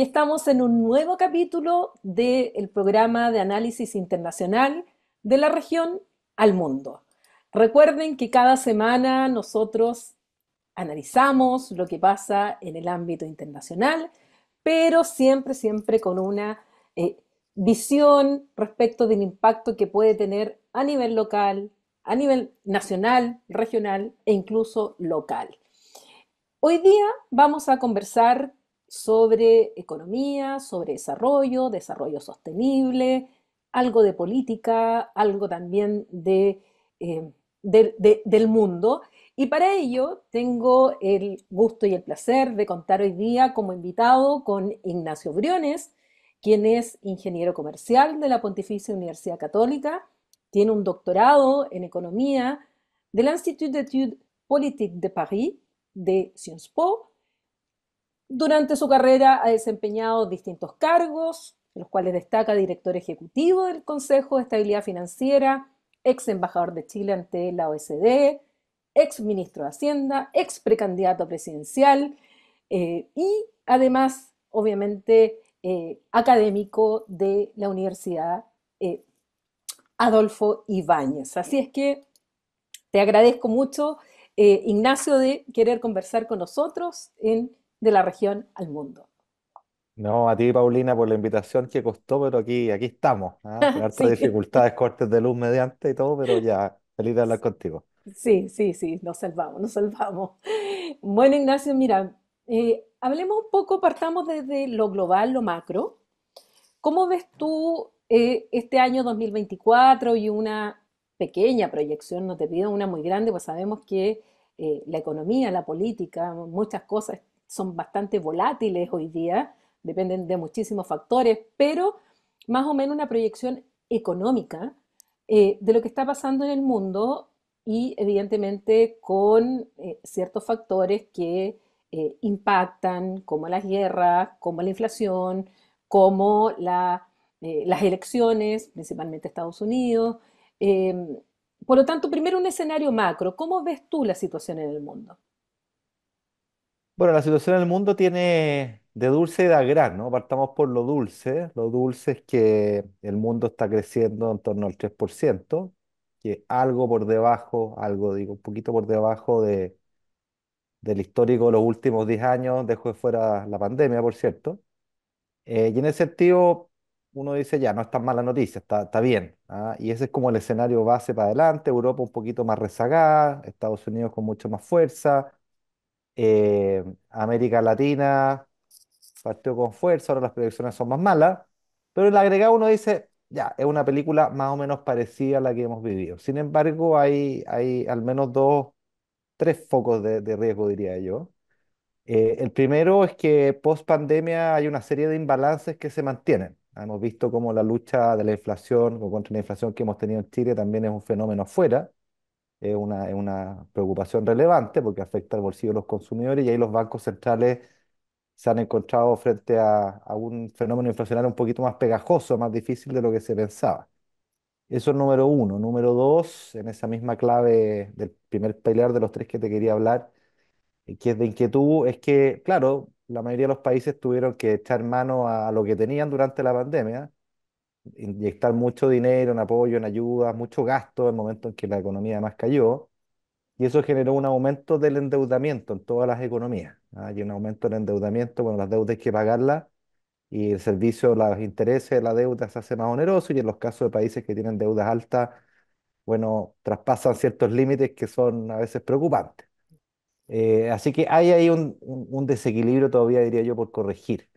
y estamos en un nuevo capítulo del programa de análisis internacional de la región al mundo. Recuerden que cada semana nosotros analizamos lo que pasa en el ámbito internacional, pero siempre, siempre con una eh, visión respecto del impacto que puede tener a nivel local, a nivel nacional, regional e incluso local. Hoy día vamos a conversar sobre economía, sobre desarrollo, desarrollo sostenible, algo de política, algo también eh, de, del mundo. Y para ello tengo el gusto y el placer de contar hoy día como invitado con Ignacio Briones, quien es ingeniero comercial de la Pontificia Universidad Católica, tiene un doctorado en economía de Institut d'études politiques de Paris de Sciences Po durante su carrera ha desempeñado distintos cargos, en los cuales destaca director ejecutivo del Consejo de Estabilidad Financiera, ex embajador de Chile ante la OSD, ex ministro de Hacienda, ex precandidato presidencial eh, y además, obviamente, eh, académico de la Universidad eh, Adolfo Ibáñez. Así es que te agradezco mucho, Ignacio, de querer conversar con nosotros en de la región al mundo. No, a ti, Paulina, por la invitación que costó, pero aquí, aquí estamos. ¿ah? Con sí. dificultades, cortes de luz mediante y todo, pero ya, feliz de hablar contigo. Sí, sí, sí, nos salvamos, nos salvamos. Bueno, Ignacio, mira, eh, hablemos un poco, partamos desde lo global, lo macro. ¿Cómo ves tú eh, este año 2024 y una pequeña proyección? No te pido una muy grande, pues sabemos que eh, la economía, la política, muchas cosas son bastante volátiles hoy día, dependen de muchísimos factores, pero más o menos una proyección económica eh, de lo que está pasando en el mundo y evidentemente con eh, ciertos factores que eh, impactan, como las guerras, como la inflación, como las elecciones, principalmente Estados Unidos. por lo tanto, primero un escenario macro. ¿Cómo ves tú la situación en el mundo? Bueno, la situación en el mundo tiene de dulce y de ¿no? Partamos por lo dulce. Lo dulce es que el mundo está creciendo en torno al 3%, que algo por debajo, algo digo, un poquito por debajo de, del histórico de los últimos 10 años, dejó de fuera la pandemia, por cierto. Eh, y en ese sentido, uno dice, ya, no es tan mala noticia, está, bien. ¿ah? Y ese es como el escenario base para adelante, Europa un poquito más rezagada, Estados Unidos con mucha más fuerza. Eh, América Latina partió con fuerza, ahora las proyecciones son más malas, pero en el agregado uno dice, ya, es una película más o menos parecida a la que hemos vivido. Sin embargo, hay, hay al menos dos, tres focos de, de riesgo, diría yo. Eh, el primero es que post pandemia hay una serie de imbalances que se mantienen. Hemos visto como la lucha de la inflación o contra la inflación que hemos tenido en Chile también es un fenómeno afuera es una, es una preocupación relevante porque afecta al bolsillo de los consumidores y ahí los bancos centrales se han encontrado frente a, a un fenómeno inflacionario un poquito más pegajoso, más difícil de lo que se pensaba. Eso es número uno. Número dos, en esa misma clave del primer pilar de los tres que te quería hablar, eh, que es de inquietud, es que, claro, la mayoría de los países tuvieron que echar mano a lo que tenían durante la pandemia inyectar mucho dinero en apoyo, en ayudas, mucho gasto en el momento en que la economía además cayó. Y eso generó un aumento del endeudamiento en todas las economías. Hay ¿ah? un aumento del endeudamiento, bueno, las deudas hay que pagarlas y el servicio, los intereses de la deuda se hace más oneroso y en los casos de países que tienen deudas altas, bueno, traspasan ciertos límites que son a veces preocupantes. Eh, así que hay ahí un, un, desequilibrio todavía, diría yo, por corregir.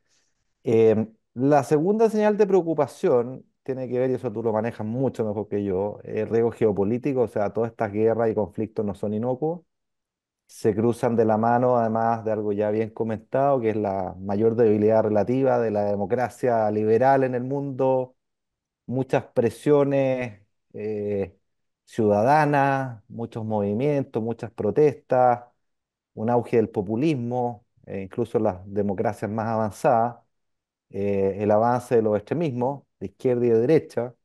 Eh, la segunda señal de preocupación tiene que ver, y eso tú lo manejas mucho mejor que yo, el eh, riesgo geopolítico, o sea, todas estas guerras y conflictos no son inocuos, se cruzan de la mano, además de algo ya bien comentado, que es la mayor debilidad relativa de la democracia liberal en el mundo, muchas presiones eh, ciudadanas, muchos movimientos, muchas protestas, un auge del populismo, e incluso las democracias más avanzadas. Eh, el avance de los extremismos, de izquierda y de derecha,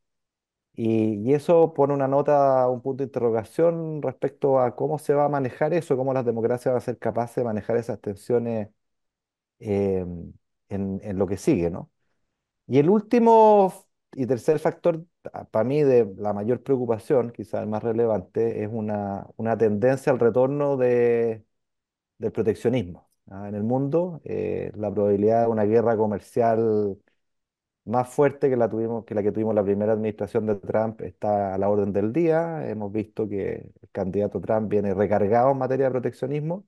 y, eso pone una nota, un punto de interrogación respecto a cómo se va a manejar eso, cómo las democracias van a ser capaces de manejar esas tensiones eh, en, lo que sigue, Y el último y tercer factor, ah, para mí, de la mayor preocupación, quizás el más relevante, es una, tendencia al retorno del proteccionismo. Ah, en el mundo, eh, la probabilidad de una guerra comercial más fuerte que la tuvimos, que la que tuvimos la primera administración de Trump está a la orden del día. Hemos visto que el candidato Trump viene recargado en materia de proteccionismo.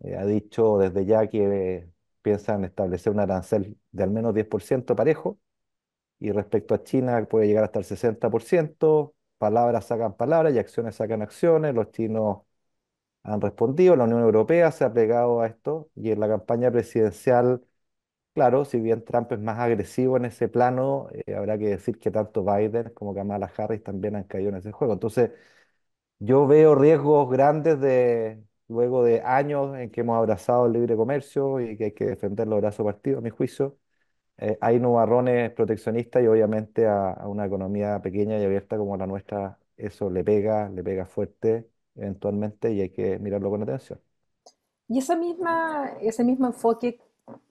Eh, ha dicho desde ya que piensan establecer un arancel de al menos 10% parejo y respecto a China puede llegar hasta el 60%. Palabras sacan palabras y acciones sacan acciones. Los chinos han respondido, la Unión Europea se ha plegado a esto y en la campaña presidencial, claro, si bien Trump es más agresivo en ese plano, eh, habrá que decir que tanto Biden como Kamala Harris también han caído en ese juego. Entonces, yo veo riesgos grandes de luego de años en que hemos abrazado el libre comercio y que hay que defenderlo brazo partido, a mi juicio. Eh, hay nubarrones proteccionistas y obviamente a una economía pequeña y abierta como la nuestra, eso le pega, le pega fuerte eventualmente y hay que mirarlo con atención. Y ese mismo enfoque,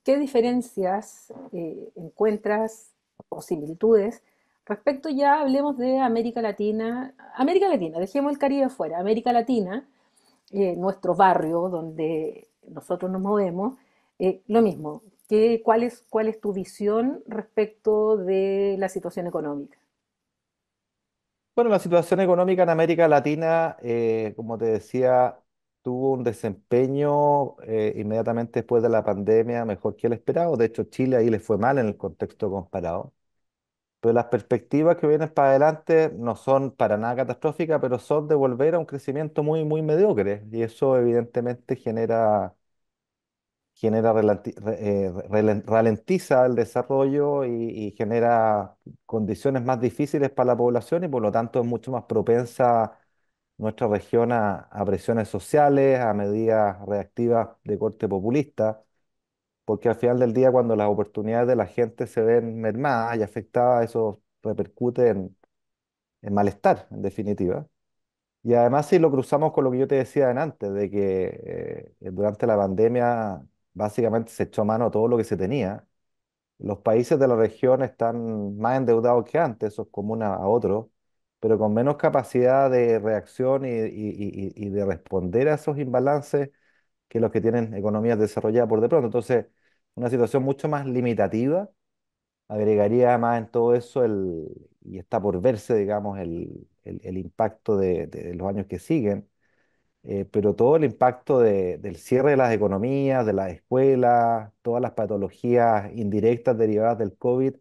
¿qué diferencias eh, encuentras o similitudes respecto ya hablemos de América Latina? América Latina, dejemos el Caribe afuera, América Latina, eh, nuestro barrio donde nosotros nos movemos, eh, lo mismo, ¿Qué, ¿cuál es tu visión respecto de la situación económica? Bueno, la situación económica en América Latina, eh, como te decía, tuvo un desempeño eh, inmediatamente después de la pandemia mejor que el esperado. De hecho, Chile ahí le fue mal en el contexto comparado. Pero las perspectivas que vienen para adelante no son para nada catastróficas, pero son de volver a un crecimiento muy, muy mediocre. Y eso evidentemente genera genera eh, ralentiza el desarrollo y, genera condiciones más difíciles para la población y por lo tanto es mucho más propensa nuestra región a, presiones sociales, a medidas reactivas de corte populista, porque al final del día cuando las oportunidades de la gente se ven mermadas y afectadas, eso repercute en, malestar, en definitiva. Y además si lo cruzamos con lo que yo te decía antes, de que eh, durante la pandemia Básicamente se echó mano a todo lo que se tenía. Los países de la región están más endeudados que antes, eso es común a, otros, pero con menos capacidad de reacción y, de responder a esos imbalances que los que tienen economías desarrolladas por de pronto. Entonces, una situación mucho más limitativa agregaría más en todo eso el, y está por verse, digamos, el, el- impacto de los años que siguen, eh, pero todo el impacto de- del cierre de las economías, de las escuelas, todas las patologías indirectas derivadas del COVID,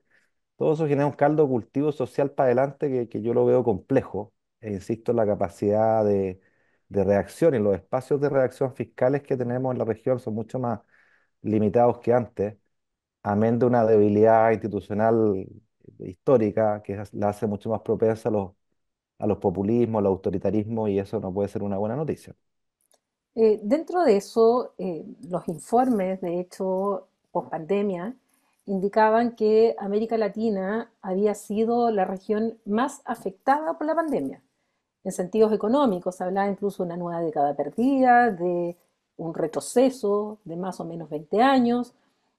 todo eso genera un caldo cultivo social para adelante que, que yo lo veo complejo. E insisto en la capacidad de, de reacción y los espacios de reacción fiscales que tenemos en la región son mucho más limitados que antes, amén de una debilidad institucional histórica que la hace mucho más propensa a los a los populismos, al autoritarismo, y eso no puede ser una buena noticia. Eh, dentro de eso, eh, los informes, de hecho, post pandemia, indicaban que América Latina había sido la región más afectada por la pandemia. En sentidos económicos, se hablaba incluso de una nueva década perdida, de un retroceso de más o menos 20 años.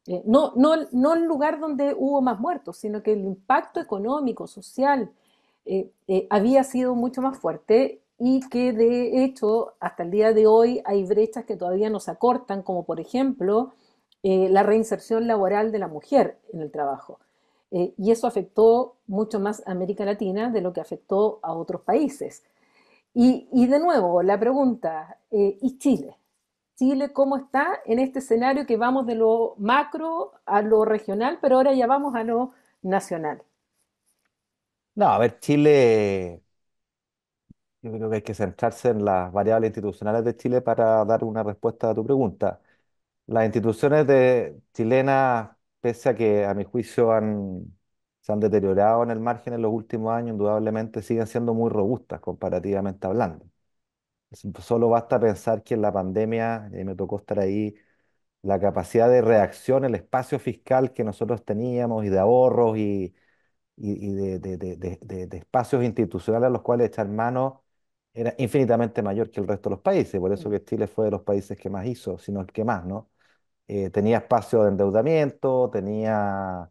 Eh, no, no, no el lugar donde hubo más muertos, sino que el impacto económico, social, eh, eh, había sido mucho más fuerte y que de hecho hasta el día de hoy hay brechas que todavía nos acortan, como por ejemplo eh, la reinserción laboral de la mujer en el trabajo. y eso afectó mucho más a América Latina de lo que afectó a otros países. Y, y de nuevo, la pregunta, ¿y Chile? Chile cómo está en este escenario que vamos de lo macro a lo regional, pero ahora ya vamos a lo nacional. No, a ver, Chile, yo creo que hay que centrarse en las variables institucionales de Chile para dar una respuesta a tu pregunta. Las instituciones de- chilenas, pese a que a mi juicio han, se han deteriorado en el margen en los últimos años, indudablemente siguen siendo muy robustas comparativamente hablando. Solo basta pensar que en la pandemia, y me tocó estar ahí, la capacidad de reacción, el espacio fiscal que nosotros teníamos y de ahorros y, y, de, de, de, de, espacios institucionales a los cuales echar mano era infinitamente mayor que el resto de los países, por eso mm. que Chile fue de los países que más hizo, sino el que más, ¿no? Eh, tenía espacio de endeudamiento, tenía,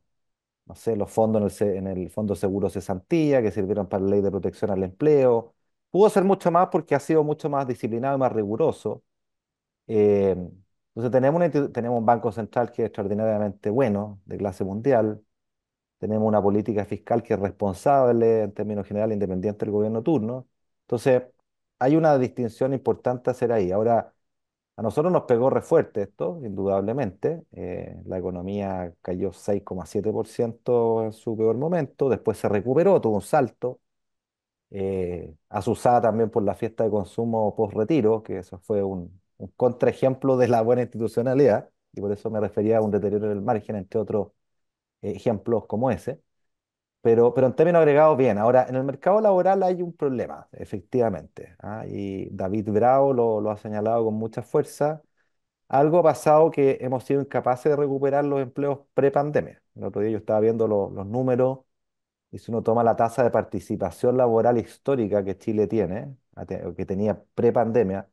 no sé, los fondos en el, Fondo Seguro Cesantía, que sirvieron para la ley de protección al empleo. Pudo ser mucho más porque ha sido mucho más disciplinado y más riguroso. Eh, entonces tenemos, tenemos un Banco Central que es extraordinariamente bueno, de clase mundial, tenemos una política fiscal que es responsable en términos generales, independiente del gobierno turno. Entonces, hay una distinción importante a hacer ahí. Ahora, a nosotros nos pegó re fuerte esto, indudablemente. Eh, la economía cayó 6,7% en su peor momento, después se recuperó, tuvo un salto, eh, asusada también por la fiesta de consumo post-retiro, que eso fue un, un contraejemplo de la buena institucionalidad, y por eso me refería a un deterioro del margen, entre otros ejemplos como ese. Pero, pero en términos agregados, bien. Ahora, en el mercado laboral hay un problema, efectivamente. ¿ah? Y David Bravo lo, ha señalado con mucha fuerza. Algo ha pasado que hemos sido incapaces de recuperar los empleos pre-pandemia. El otro día yo estaba viendo los números y si uno toma la tasa de participación laboral histórica que Chile tiene, que tenía pre-pandemia,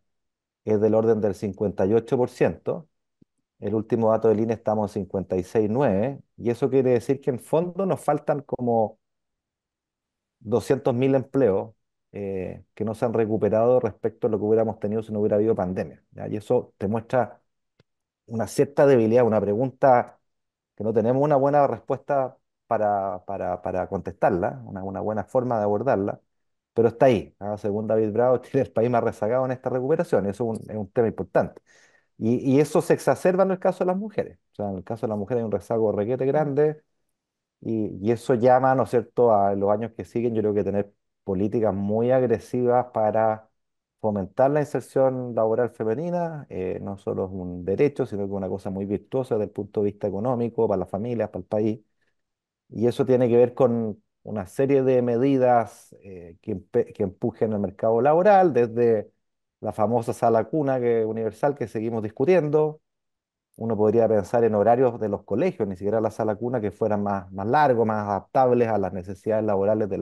es del orden del 58%, el último dato del INE estamos en 56.9 y eso quiere decir que en fondo nos faltan como 200.000 empleos eh, que no se han recuperado respecto a lo que hubiéramos tenido si no hubiera habido pandemia. Y eso te muestra una cierta debilidad, una pregunta que no tenemos una buena respuesta para, para, contestarla, una, buena forma de abordarla, pero está ahí. ¿ah? Según David Bravo, tiene el país más rezagado en esta recuperación, y eso es un, es un tema importante. Y, eso se exacerba en el caso de las mujeres. O sea, en el caso de las mujeres hay un rezago requete grande y, eso llama, ¿no es cierto?, a los años que siguen, yo creo que tener políticas muy agresivas para fomentar la inserción laboral femenina. Eh, no solo es un derecho, sino que es una cosa muy virtuosa desde el punto de vista económico, para las familias, para el país. Y eso tiene que ver con una serie de medidas eh, que, que empujen el mercado laboral, desde la famosa sala cuna que, universal que seguimos discutiendo. Uno podría pensar en horarios de los colegios, ni siquiera la sala cuna, que fueran más, más largos, más adaptables a las necesidades laborales de,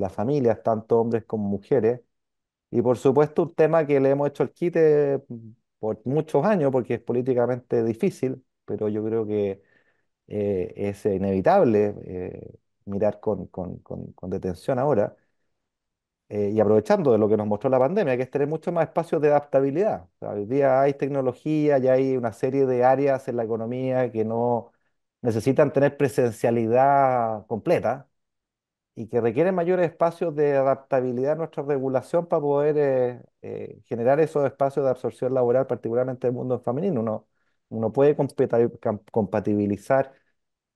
las familias, tanto hombres como mujeres. Y por supuesto, un tema que le hemos hecho el quite por muchos años, porque es políticamente difícil, pero yo creo que eh, es inevitable eh, mirar con, con detención ahora eh, y aprovechando de lo que nos mostró la pandemia, que es tener mucho más espacio de adaptabilidad. hoy día hay tecnología, ya hay una serie de áreas en la economía que no necesitan tener presencialidad completa y que requieren mayores espacios de adaptabilidad a nuestra regulación para poder eh, eh, generar esos espacios de absorción laboral, particularmente en el mundo femenino. Uno, uno puede compatibilizar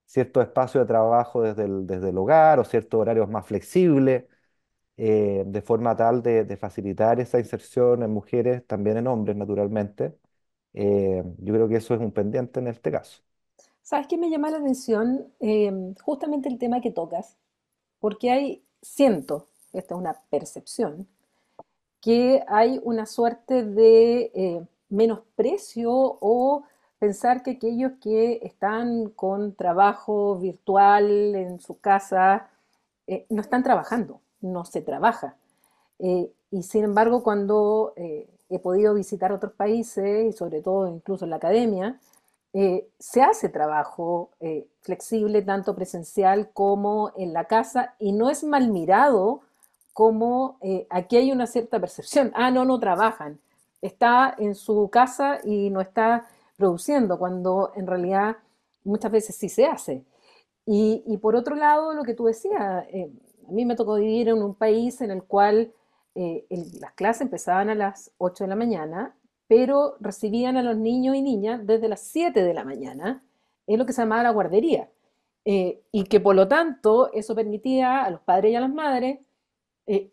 cierto espacio de trabajo desde desde el hogar o ciertos horarios más flexibles eh, de forma tal de, de, facilitar esa inserción en mujeres, también en hombres, naturalmente. Eh, yo creo que eso es un pendiente en este caso. ¿Sabes qué me llama la atención? Em, justamente el tema que tocas, porque hay, siento, esta es una percepción, que hay una suerte de eh, menosprecio o pensar que aquellos que están con trabajo virtual en su casa no están trabajando no se trabaja. Eh, y sin embargo, cuando eh, he podido visitar otros países, y sobre todo incluso en la academia, eh, se hace trabajo flexible, tanto presencial como en la casa, y no es mal mirado como aquí hay una cierta percepción, ah, no, no trabajan, está en su casa y no está produciendo, cuando en realidad muchas veces sí se hace. y por otro lado, lo que tú decías, a mí me tocó vivir en un país en el cual eh, las clases empezaban a las 8 de la mañana, pero recibían a los niños y niñas desde las 7 de la mañana, es lo que se llamaba la guardería. Eh, y que por lo tanto eso permitía a los padres y a las madres eh,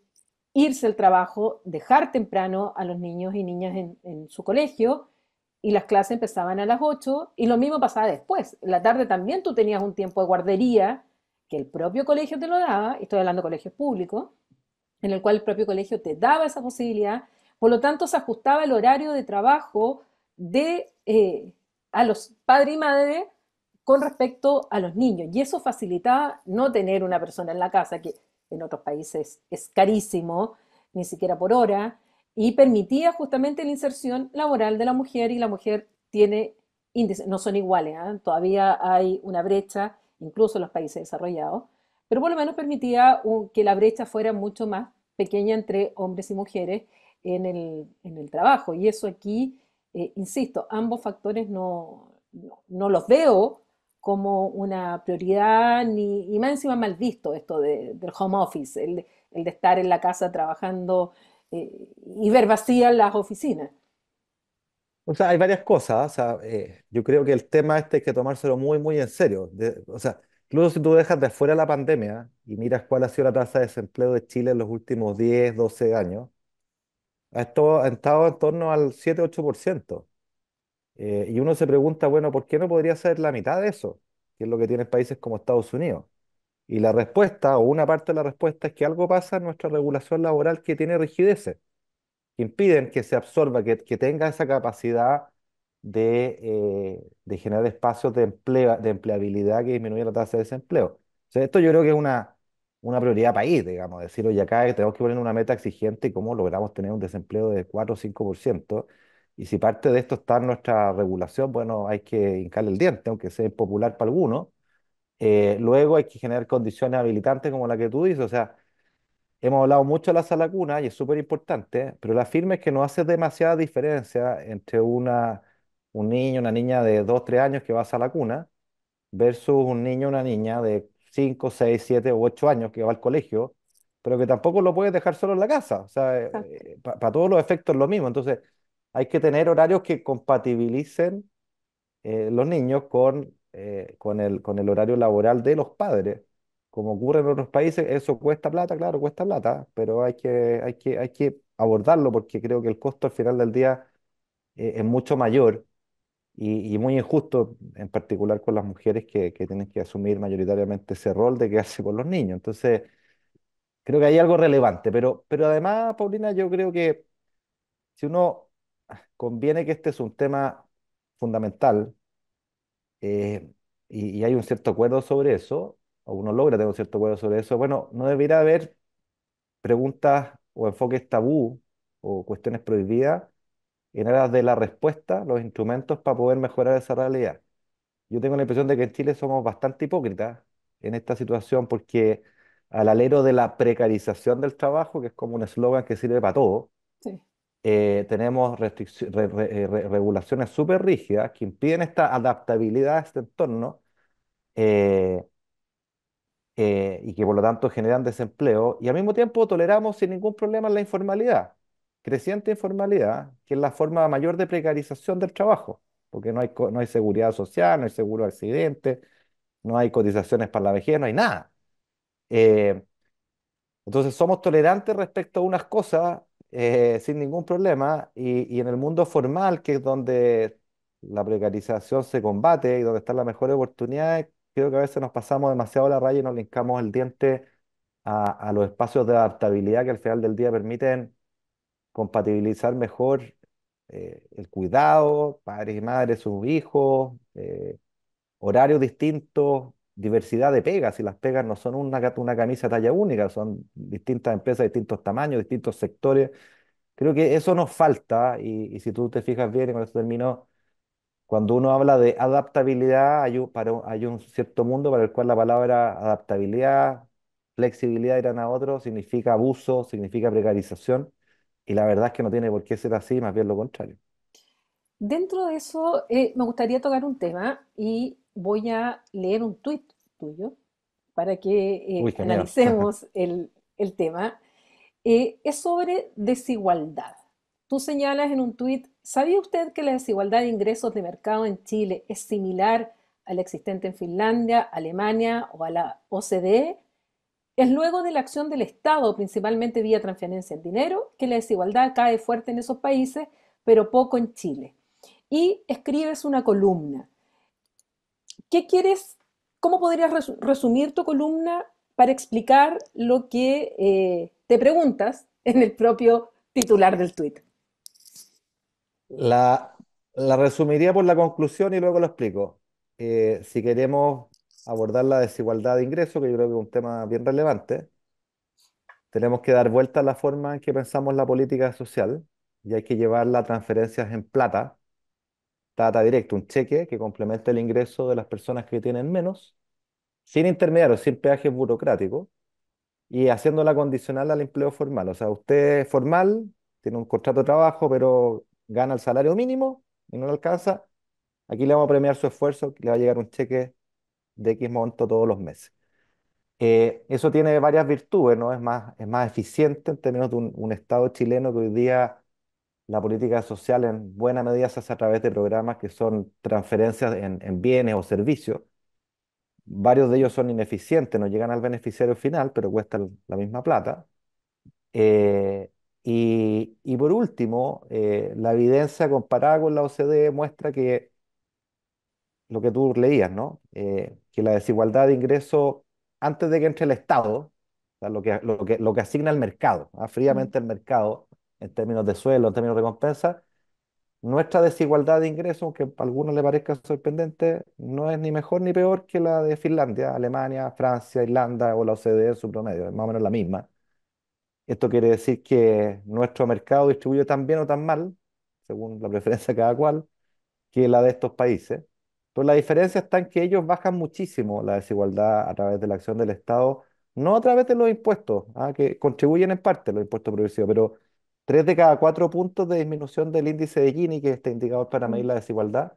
irse al trabajo, dejar temprano a los niños y niñas en, su colegio y las clases empezaban a las 8 y lo mismo pasaba después. En la tarde también tú tenías un tiempo de guardería que el propio colegio te lo daba, estoy hablando de colegios públicos, en el cual el propio colegio te daba esa posibilidad, por lo tanto se ajustaba el horario de trabajo de, eh, a los padres y madres con respecto a los niños. Y eso facilitaba no tener una persona en la casa, que en otros países es carísimo, ni siquiera por hora, y permitía justamente la inserción laboral de la mujer y la mujer tiene índices, no son iguales, ¿ah? todavía hay una brecha incluso en los países desarrollados, pero por lo menos permitía que la brecha fuera mucho más pequeña entre hombres y mujeres en el, trabajo. Y eso aquí, eh, insisto, ambos factores no, los veo como una prioridad, ni, y más encima mal visto esto del home office, el, de estar en la casa trabajando eh, y ver vacías las oficinas. O sea, hay varias cosas. O sea, eh, yo creo que el tema este hay que tomárselo muy, muy en serio. o sea, incluso si tú dejas de fuera la pandemia y miras cuál ha sido la tasa de desempleo de Chile en los últimos 10, 12 años, ha estado, en torno al 7, 8%. Eh, y uno se pregunta, bueno, ¿por qué no podría ser la mitad de eso? Que es lo que tienen países como Estados Unidos. Y la respuesta, o una parte de la respuesta, es que algo pasa en nuestra regulación laboral que tiene rigideces que impiden que se absorba, que, que tenga esa capacidad de, eh, de generar espacios de, de empleabilidad que disminuya la tasa de desempleo. sea, esto yo creo que es una, una prioridad país, digamos, decir, oye, acá tenemos que poner una meta exigente y cómo logramos tener un desempleo de 4 o 5%. Y si parte de esto está en nuestra regulación, bueno, hay que hincarle el diente, aunque sea impopular para algunos. Eh, luego hay que generar condiciones habilitantes como la que tú dices, o sea, Hemos hablado mucho de la sala cuna y es súper importante, pero la firma es que no hace demasiada diferencia entre una, un niño, una niña de 2, 3 años que va a sala cuna versus un niño, una niña de 5, 6, 7 o 8 años que va al colegio, pero que tampoco lo puedes dejar solo en la casa. Eh, eh, para todos los efectos es lo mismo. Entonces, hay que tener horarios que compatibilicen eh, los niños con, con, el, con el horario laboral de los padres como ocurre en otros países, eso cuesta plata, claro, cuesta plata, pero hay que, hay que, hay que abordarlo porque creo que el costo al final del día eh, es mucho mayor y, muy injusto, en particular con las mujeres que, tienen que asumir mayoritariamente ese rol de quedarse con los niños. Entonces, creo que hay algo relevante, pero, pero además, Paulina, yo creo que si uno conviene que este es un tema fundamental eh, y, y hay un cierto acuerdo sobre eso, o uno logra tener cierto acuerdo sobre eso, bueno, no debería haber preguntas o enfoques tabú o cuestiones prohibidas en aras de la respuesta, los instrumentos para poder mejorar esa realidad. Yo tengo la impresión de que en Chile somos bastante hipócritas en esta situación porque al alero de la precarización del trabajo, que es como un eslogan que sirve para todo, eh, tenemos eh, regulaciones súper rígidas que impiden esta adaptabilidad a este entorno. Eh, eh, y que por lo tanto generan desempleo, y al mismo tiempo toleramos sin ningún problema la informalidad, creciente informalidad, que es la forma mayor de precarización del trabajo, porque no hay, no hay seguridad social, no hay seguro de accidente, no hay cotizaciones para la vejez, no hay nada. Eh, entonces somos tolerantes respecto a unas cosas eh, sin ningún problema y, y en el mundo formal, que es donde la precarización se combate y donde están las mejores oportunidades, creo que a veces nos pasamos demasiado la raya y nos linkamos el diente a, los espacios de adaptabilidad que al final del día permiten compatibilizar mejor eh, el cuidado, padres y madres, sus hijos, eh, horarios distintos, diversidad de pegas, y las pegas no son una, una camisa talla única, son distintas empresas, distintos tamaños, distintos sectores. Creo que eso nos falta y, y si tú te fijas bien, y con eso termino, cuando uno habla de adaptabilidad, hay un, para hay un cierto mundo para el cual la palabra adaptabilidad, flexibilidad irán a otro, significa abuso, significa precarización, y la verdad es que no tiene por qué ser así, más bien lo contrario. Dentro de eso, eh, me gustaría tocar un tema y voy a leer un tuit tuyo para que eh, analicemos el, tema. Eh, es sobre desigualdad. Tú señalas en un tuit ¿Sabía usted que la desigualdad de ingresos de mercado en Chile es similar a la existente en Finlandia, Alemania o a la OCDE? Es luego de la acción del Estado, principalmente vía transferencia en dinero, que la desigualdad cae fuerte en esos países, pero poco en Chile. Y escribes una columna. ¿Qué quieres? ¿Cómo podrías resumir tu columna para explicar lo que eh, te preguntas en el propio titular del tuit? La, resumiría por la conclusión y luego lo explico. Eh, si queremos abordar la desigualdad de ingresos, que yo creo que es un tema bien relevante, tenemos que dar vuelta a la forma en que pensamos la política social y hay que llevar las transferencias en plata, plata directa, un cheque que complemente el ingreso de las personas que tienen menos, sin intermediarios, sin peajes burocráticos y haciéndola condicional al empleo formal. O sea, usted es formal, tiene un contrato de trabajo, pero gana el salario mínimo y no le alcanza, aquí le vamos a premiar su esfuerzo, le va a llegar un cheque de X monto todos los meses. Eh, eso tiene varias virtudes, ¿no? Es más, es más eficiente en términos de un, Estado chileno que hoy día la política social en buena medida se hace a través de programas que son transferencias en, bienes o servicios. Varios de ellos son ineficientes, no llegan al beneficiario final, pero cuestan la misma plata. Eh, y, por último, eh, la evidencia comparada con la OCDE muestra que lo que tú leías, ¿no? Eh, que la desigualdad de ingreso antes de que entre el Estado, lo, que, lo, que, asigna el mercado, ¿ah? mm. fríamente el mercado, en términos de suelo, en términos de recompensa, nuestra desigualdad de ingresos, aunque a algunos le parezca sorprendente, no es ni mejor ni peor que la de Finlandia, Alemania, Francia, Irlanda o la OCDE en su promedio, es más o menos la misma. Esto quiere decir que nuestro mercado distribuye tan bien o tan mal, según la preferencia de cada cual, que la de estos países. Pues la diferencia está en que ellos bajan muchísimo la desigualdad a través de la acción del Estado, no a través de los impuestos, ah, que contribuyen en parte los impuestos progresivos, pero tres de cada cuatro puntos de disminución del índice de Gini, que es este indicador para medir mm. la desigualdad,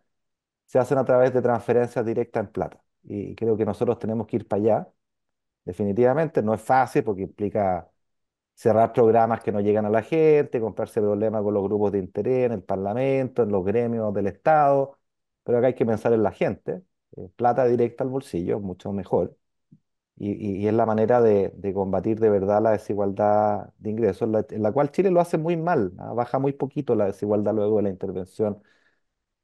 se hacen a través de transferencias directas en plata. Y creo que nosotros tenemos que ir para allá, definitivamente. No es fácil porque implica cerrar programas que no llegan a la gente, comprarse problemas con los grupos de interés, en el Parlamento, en los gremios del Estado. Pero acá hay que pensar en la gente. Eh, plata directa al bolsillo, mucho mejor. Y, y, es la manera de, de, combatir de verdad la desigualdad de ingresos, en la, cual Chile lo hace muy mal, ¿ah? baja muy poquito la desigualdad luego de la intervención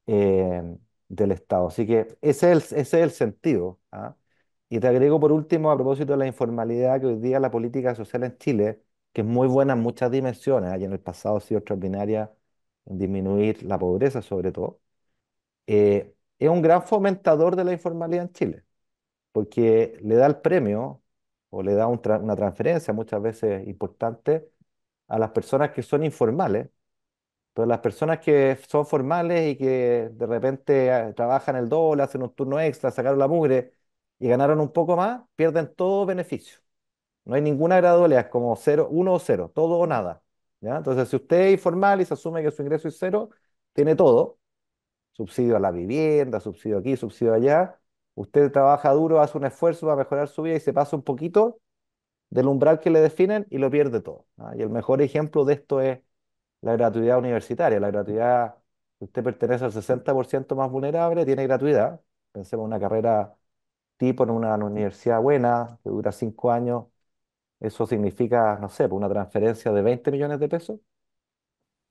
em, del Estado. Así que ese es el, ese es el sentido. ¿ah? Y te agrego por último, a propósito de la informalidad, que hoy día la política social en Chile que es muy buena en muchas dimensiones, allí en el pasado ha sido extraordinaria en disminuir la pobreza sobre todo, eh, es un gran fomentador de la informalidad en Chile, porque le da el premio o le da una transferencia muchas veces importante a las personas que son informales, pero las personas que son formales y que de repente ah, trabajan el doble, hacen un turno extra, sacaron la mugre y ganaron un poco más, pierden todo beneficio. No hay ninguna gradualidad, es como cero, uno o cero, todo o nada. ¿ya? Entonces, si usted es informal y se asume que su ingreso es cero, tiene todo. Subsidio a la vivienda, subsidio aquí, subsidio allá. Usted trabaja duro, hace un esfuerzo para mejorar su vida y se pasa un poquito del umbral que le definen y lo pierde todo. Y el mejor ejemplo de esto es la gratuidad universitaria. La gratuidad, usted pertenece al 60% más vulnerable, tiene gratuidad. Pensemos en una carrera tipo en una universidad buena, que dura cinco años, eso significa, no sé, pues, una transferencia de 20 millones de pesos.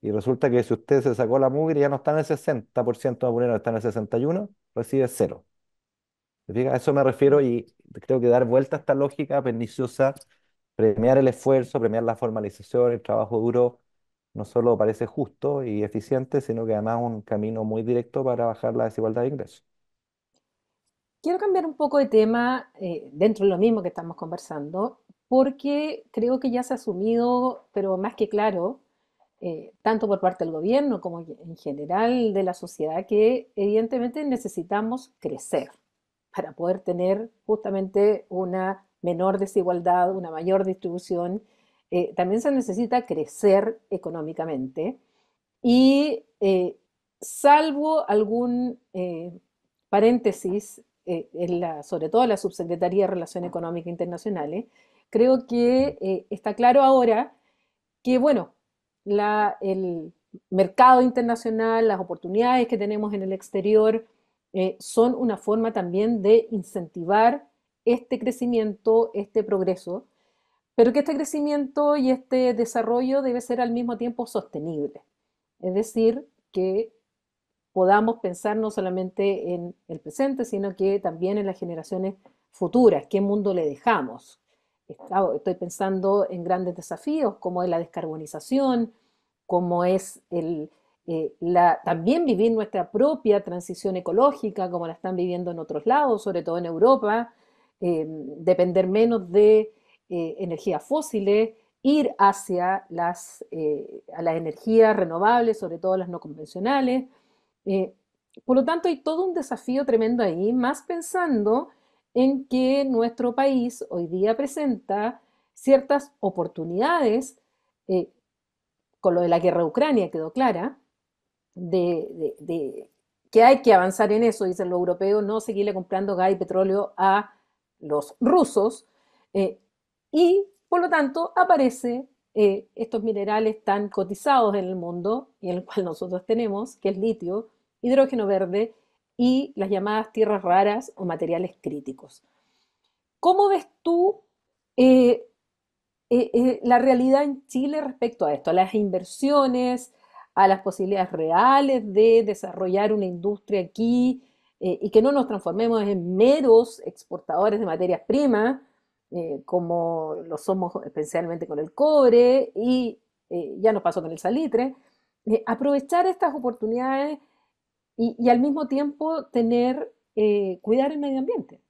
Y resulta que si usted se sacó la mugre, y ya no está en el 60% de vacunero, está en el 61%, recibe cero. A eso me refiero y creo que dar vuelta a esta lógica perniciosa, premiar el esfuerzo, premiar la formalización, el trabajo duro, no solo parece justo y eficiente, sino que además es un camino muy directo para bajar la desigualdad de ingresos. Quiero cambiar un poco de tema eh, dentro de lo mismo que estamos conversando porque creo que ya se ha asumido, pero más que claro, eh, tanto por parte del gobierno como en general de la sociedad, que evidentemente necesitamos crecer para poder tener justamente una menor desigualdad, una mayor distribución. Eh, también se necesita crecer económicamente y eh, salvo algún paréntesis, sobre todo en la Subsecretaría de Relaciones Económicas Internacionales, creo que eh, está claro ahora que, bueno, el mercado internacional, las oportunidades que tenemos en el exterior, eh, son una forma también de incentivar este crecimiento, este progreso, pero que este crecimiento y este desarrollo debe ser al mismo tiempo sostenible. Es decir, que podamos pensar no solamente en el presente, sino que también en las generaciones futuras, qué mundo le dejamos, estoy pensando en grandes desafíos como es la descarbonización, como es eh, también vivir nuestra propia transición ecológica, como la están viviendo en otros lados, sobre todo en Europa, em, depender menos de eh, energías fósiles, ir hacia las, eh, a las energías renovables, sobre todo las no convencionales. por lo tanto, hay todo un desafío tremendo ahí, más pensando en que nuestro país hoy día presenta ciertas oportunidades, eh, con lo de la guerra de Ucrania quedó clara, de, que hay que avanzar en eso, dicen los europeos, no seguirle comprando gas y petróleo a los rusos, eh, y por lo tanto aparece eh, estos minerales tan cotizados en el mundo y en el cual nosotros tenemos, que es litio, hidrógeno verde y las llamadas tierras raras o materiales críticos. ¿Cómo ves tú eh, eh, eh, la realidad en Chile respecto a esto, a las inversiones, a las posibilidades reales de desarrollar una industria aquí y que no nos transformemos en meros exportadores de materias primas, como lo somos especialmente con el cobre y ya nos pasó con el salitre? aprovechar estas oportunidades y, al mismo tiempo tener, eh, cuidar el medio ambiente?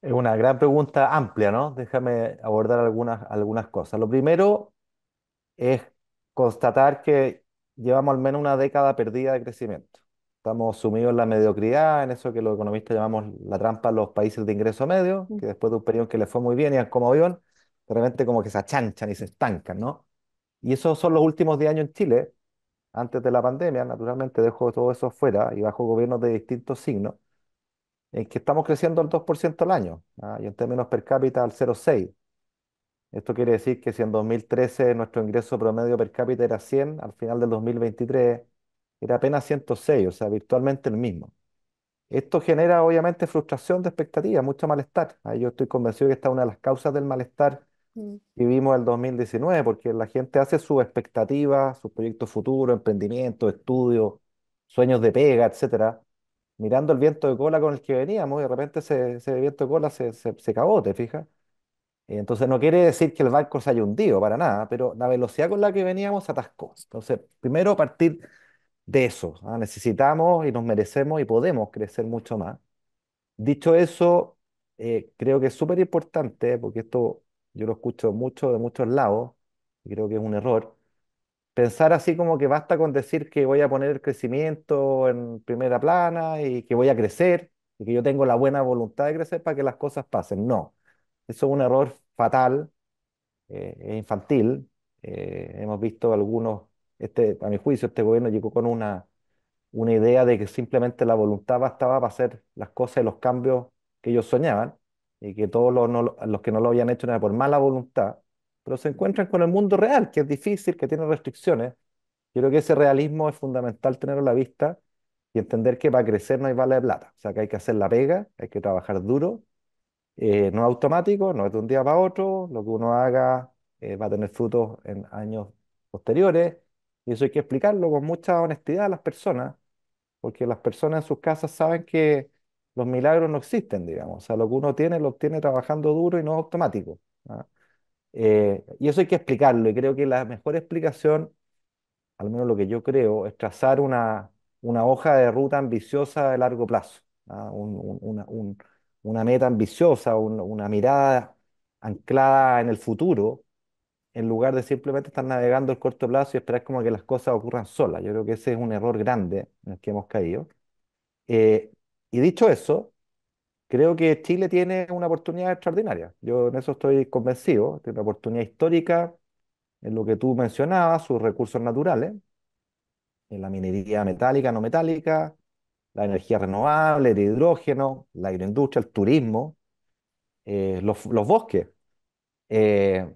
Es una gran pregunta amplia, ¿no? Déjame abordar algunas, algunas cosas. Lo primero es constatar que llevamos al menos una década perdida de crecimiento. Estamos sumidos en la mediocridad, en eso que los economistas llamamos la trampa de los países de ingreso medio, mm. que después de un periodo que les fue muy bien y como avión, de repente como que se achanchan y se estancan, ¿no? Y esos son los últimos 10 años en Chile, antes de la pandemia, naturalmente dejo todo eso fuera y bajo gobiernos de distintos signos, en que estamos creciendo al 2% al año ¿ah? y en términos per cápita al 0,6. Esto quiere decir que si en 2013 nuestro ingreso promedio per cápita era 100, al final del 2023 era apenas 106, o sea, virtualmente el mismo. Esto genera obviamente frustración de expectativas, mucho malestar. yo estoy convencido que esta es una de las causas del malestar Mm. vivimos el 2019, porque la gente hace sus expectativas, sus proyectos futuros, emprendimientos, estudios, sueños de pega, etcétera, mirando el viento de cola con el que veníamos y de repente ese, viento de cola se, se, se acabó, ¿te fijas? Entonces no quiere decir que el barco se haya hundido para nada, pero la velocidad con la que veníamos atascó. Entonces, primero partir de eso. ¿ah? Necesitamos y nos merecemos y podemos crecer mucho más. Dicho eso, eh, creo que es súper importante, porque esto yo lo escucho mucho de muchos lados, y creo que es un error. Pensar así como que basta con decir que voy a poner el crecimiento en primera plana y que voy a crecer y que yo tengo la buena voluntad de crecer para que las cosas pasen. No, eso es un error fatal, eh, e infantil. Eh, hemos visto algunos, este, a mi juicio, este gobierno llegó con una, una idea de que simplemente la voluntad bastaba para hacer las cosas y los cambios que ellos soñaban y que todos los, los que no lo habían hecho era por mala voluntad, pero se encuentran con el mundo real, que es difícil, que tiene restricciones. Yo creo que ese realismo es fundamental tenerlo a la vista y entender que para crecer no hay bala de plata. O sea, que hay que hacer la pega, hay que trabajar duro. Eh, no es automático, no es de un día para otro. Lo que uno haga eh, va a tener frutos en años posteriores. Y eso hay que explicarlo con mucha honestidad a las personas, porque las personas en sus casas saben que los milagros no existen, digamos. O sea, lo que uno tiene lo obtiene trabajando duro y no automático. ¿ah? Eh, y eso hay que explicarlo. Y creo que la mejor explicación, al menos lo que yo creo, es trazar una, una hoja de ruta ambiciosa de largo plazo. ¿ah? una, una, meta ambiciosa, una mirada anclada en el futuro, en lugar de simplemente estar navegando el corto plazo y esperar como que las cosas ocurran solas. Yo creo que ese es un error grande en el que hemos caído. Eh, y dicho eso, creo que Chile tiene una oportunidad extraordinaria. Yo en eso estoy convencido. Tiene una oportunidad histórica en lo que tú mencionabas, sus recursos naturales, en la minería metálica, no metálica, la energía renovable, el hidrógeno, la agroindustria, el turismo, eh, los, bosques. Eh,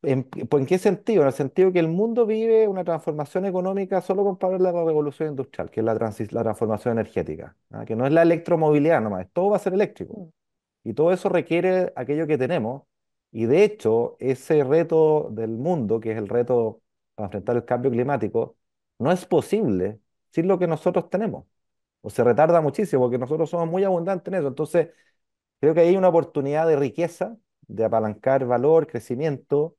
pues, ¿En, qué sentido? En el sentido que el mundo vive una transformación económica solo comparable a la revolución industrial, que es la, la transformación energética, ¿ah? que no es la electromovilidad nomás, todo va a ser eléctrico. Mm. Y todo eso requiere aquello que tenemos. Y de hecho, ese reto del mundo, que es el reto para enfrentar el cambio climático, no es posible sin lo que nosotros tenemos. O se retarda muchísimo, porque nosotros somos muy abundantes en eso. Entonces, creo que hay una oportunidad de riqueza de apalancar valor, crecimiento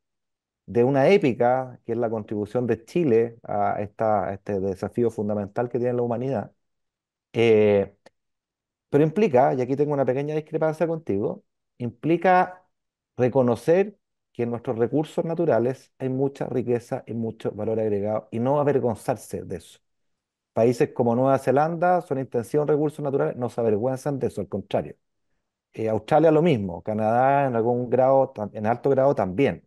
de una épica, que es la contribución de Chile a, esta, este desafío fundamental que tiene la humanidad. Eh, pero implica, y aquí tengo una pequeña discrepancia contigo, implica reconocer que en nuestros recursos naturales hay mucha riqueza y mucho valor agregado y no avergonzarse de eso. Países como Nueva Zelanda, son intención recursos naturales, no se avergüenzan de eso, al contrario. Eh, Australia lo mismo, Canadá en algún grado, en alto grado también.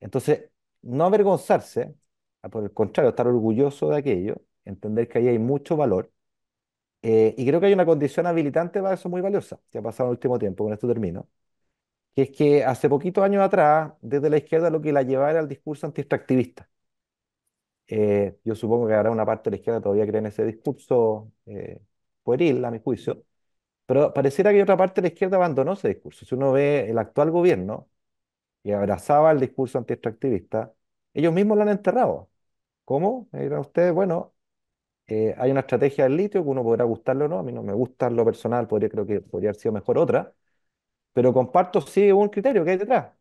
Entonces, no avergonzarse, por el contrario, estar orgulloso de aquello, entender que ahí hay mucho valor. Eh, y creo que hay una condición habilitante para eso muy valiosa, que ha pasado en el último tiempo, con esto termino, que es que hace poquitos años atrás, desde la izquierda lo que la llevaba era el discurso anti-extractivista. Eh, yo supongo que habrá una parte de la izquierda todavía cree en ese discurso pueril, a mi juicio, pero pareciera que otra parte de la izquierda abandonó ese discurso. Si uno ve el actual gobierno y abrazaba el discurso anti-extractivista, ellos mismos lo han enterrado. ¿Cómo? Dirán ustedes, bueno, eh, hay una estrategia del litio que uno podrá gustarlo o no, a mí no me gusta lo personal, podría, creo que podría haber sido mejor otra, pero comparto sí un criterio que hay detrás,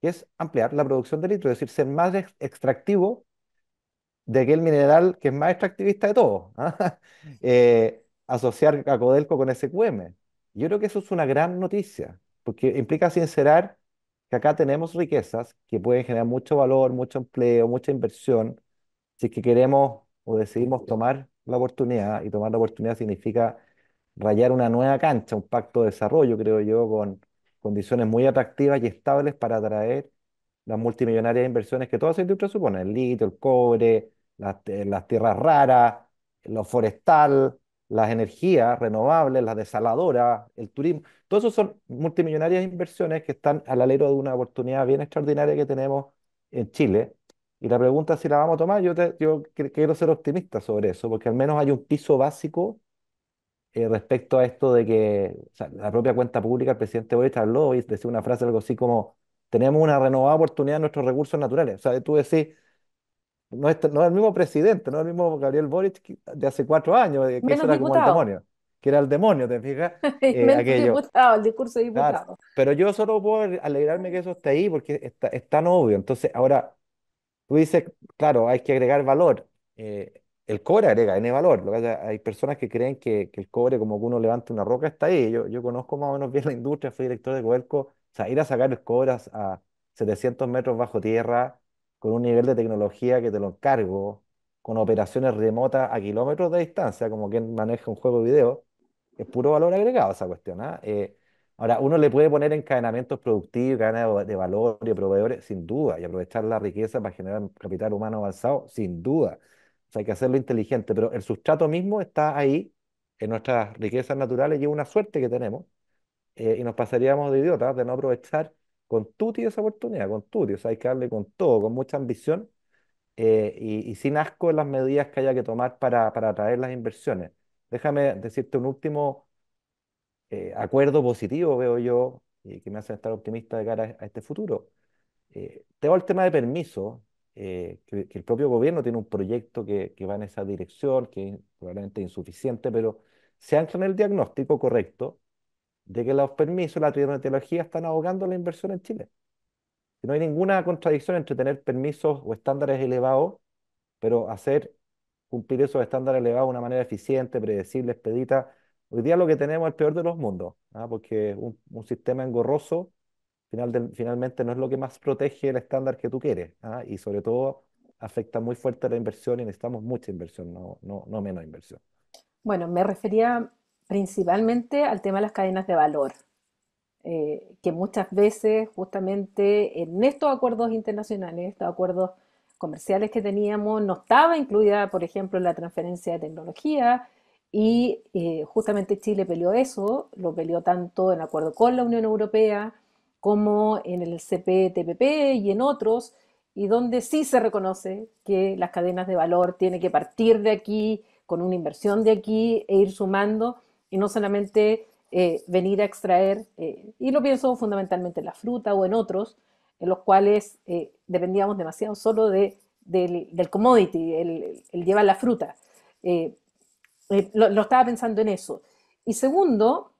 que es ampliar la producción de litio, es decir, ser más extractivo de aquel mineral que es más extractivista de todos. ¿ah? ¿eh? asociar a Codelco con SQM. Yo creo que eso es una gran noticia, porque implica sincerar que acá tenemos riquezas que pueden generar mucho valor, mucho empleo, mucha inversión, si es que queremos o decidimos tomar la oportunidad, y tomar la oportunidad significa rayar una nueva cancha, un pacto de desarrollo, creo yo, con condiciones muy atractivas y estables para atraer las multimillonarias inversiones que toda esa industria supone, el litio, el cobre, las, eh, las tierras raras, lo forestal, las energías renovables, las desaladoras, el turismo. Todo eso son multimillonarias inversiones que están al alero de una oportunidad bien extraordinaria que tenemos en Chile. Y la pregunta si la vamos a tomar, yo, yo quiero ser optimista sobre eso, porque al menos hay un piso básico eh, respecto a esto de que la propia cuenta pública, el presidente Boric habló y decía una frase algo así como, tenemos una renovada oportunidad en nuestros recursos naturales. O sea, tú decís, no es, no el mismo presidente, no es el mismo Gabriel Boric de hace cuatro años, eh, que era el demonio, que era el demonio, ¿te fijas? Eh, el discurso de pero yo solo puedo alegrarme que eso esté ahí porque está, es tan obvio. Entonces, ahora, tú dices, claro, hay que agregar valor. Eh, el cobre agrega N valor. hay personas que creen que, el cobre, como que uno levanta una roca, está ahí. Yo, yo conozco más o menos bien la industria, fui director de Codelco. O sea, ir a sacar el cobre a 700 metros bajo tierra con un nivel de tecnología que te lo encargo, con operaciones remotas a kilómetros de distancia, como quien maneja un juego de video, es puro valor agregado esa cuestión. ¿ah? Eh, ahora, uno le puede poner encadenamientos productivos, cadenas de valor y proveedores, sin duda, y aprovechar la riqueza para generar capital humano avanzado, sin duda. O sea, hay que hacerlo inteligente, pero el sustrato mismo está ahí, en nuestras riquezas naturales, y es una suerte que tenemos, eh, y nos pasaríamos de idiotas de no aprovechar con tuti esa oportunidad, con tuti, o sea, hay que darle con todo, con mucha ambición eh, y, sin asco en las medidas que haya que tomar para, para atraer las inversiones. Déjame decirte un último eh, acuerdo positivo, veo yo, y que me hace estar optimista de cara a, este futuro. Eh, tengo el tema de permiso, eh, que, el propio gobierno tiene un proyecto que, va en esa dirección, que es probablemente insuficiente, pero se ancla en el diagnóstico correcto de que los permisos, la tecnología están ahogando la inversión en Chile. No hay ninguna contradicción entre tener permisos o estándares elevados, pero hacer cumplir esos estándares elevados de una manera eficiente, predecible, expedita. Hoy día lo que tenemos es el peor de los mundos, ¿ah? porque un, sistema engorroso final finalmente no es lo que más protege el estándar que tú quieres, ¿ah? y sobre todo afecta muy fuerte la inversión y necesitamos mucha inversión, no menos inversión. Bueno, me refería principalmente al tema de las cadenas de valor, eh, que muchas veces justamente en estos acuerdos internacionales, estos acuerdos comerciales que teníamos, no estaba incluida, por ejemplo, la transferencia de tecnología y eh, justamente Chile peleó eso, lo peleó tanto en acuerdo con la Unión Europea como en el CPTPP y en otros, y donde sí se reconoce que las cadenas de valor tienen que partir de aquí, con una inversión de aquí e ir sumando, y no solamente eh, venir a extraer, eh, y lo pienso fundamentalmente en la fruta o en otros, en los cuales eh, dependíamos demasiado solo de, del, commodity, el, llevar la fruta. Lo, estaba pensando en eso. Y segundo,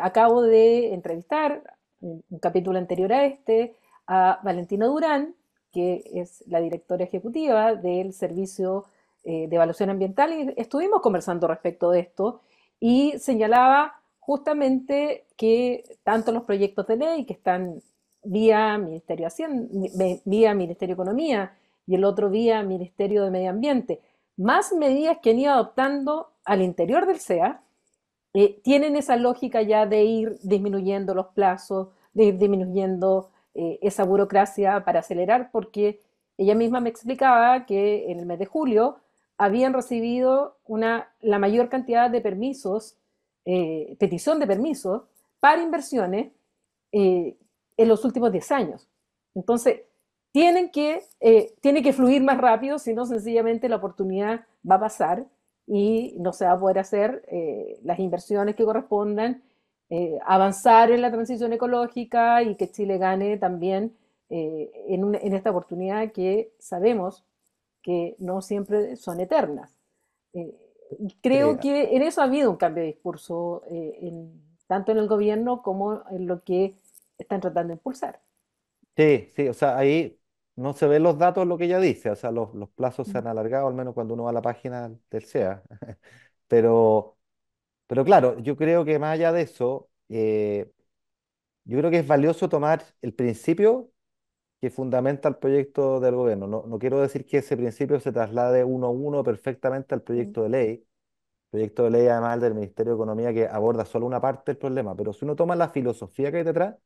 acabo de entrevistar un, un capítulo anterior a este a Valentina Durán, que es la directora ejecutiva del servicio eh, de evaluación ambiental y estuvimos conversando respecto de esto y señalaba justamente que tanto los proyectos de ley que están vía Ministerio, vía Ministerio de Economía y el otro vía Ministerio de Medio Ambiente, más medidas que han ido adoptando al interior del SEA, eh, tienen esa lógica ya de ir disminuyendo los plazos, de ir disminuyendo eh, esa burocracia para acelerar, porque ella misma me explicaba que en el mes de julio habían recibido una, la mayor cantidad de permisos, eh, petición de permisos para inversiones eh, en los últimos 10 años. Entonces, tienen que, eh, tiene que fluir más rápido, si no, sencillamente la oportunidad va a pasar y no se va a poder hacer las inversiones que correspondan, avanzar en la transición ecológica y que Chile gane también en, en esta oportunidad que sabemos que no siempre son eternas. Eh, creo que en eso ha habido un cambio de discurso, eh, tanto en el gobierno como en lo que están tratando de impulsar. Sí, sí, o sea, ahí no se ven los datos, lo que ella dice, o sea, los, plazos se han alargado, al menos cuando uno va a la página del SEA. Pero, pero claro, yo creo que más allá de eso, eh, yo creo que es valioso tomar el principio que fundamenta el proyecto del gobierno. No, no quiero decir que ese principio se traslade uno a uno perfectamente al proyecto de ley. proyecto de ley, además, del Ministerio de Economía, que aborda solo una parte del problema. Pero si uno toma la filosofía que hay detrás,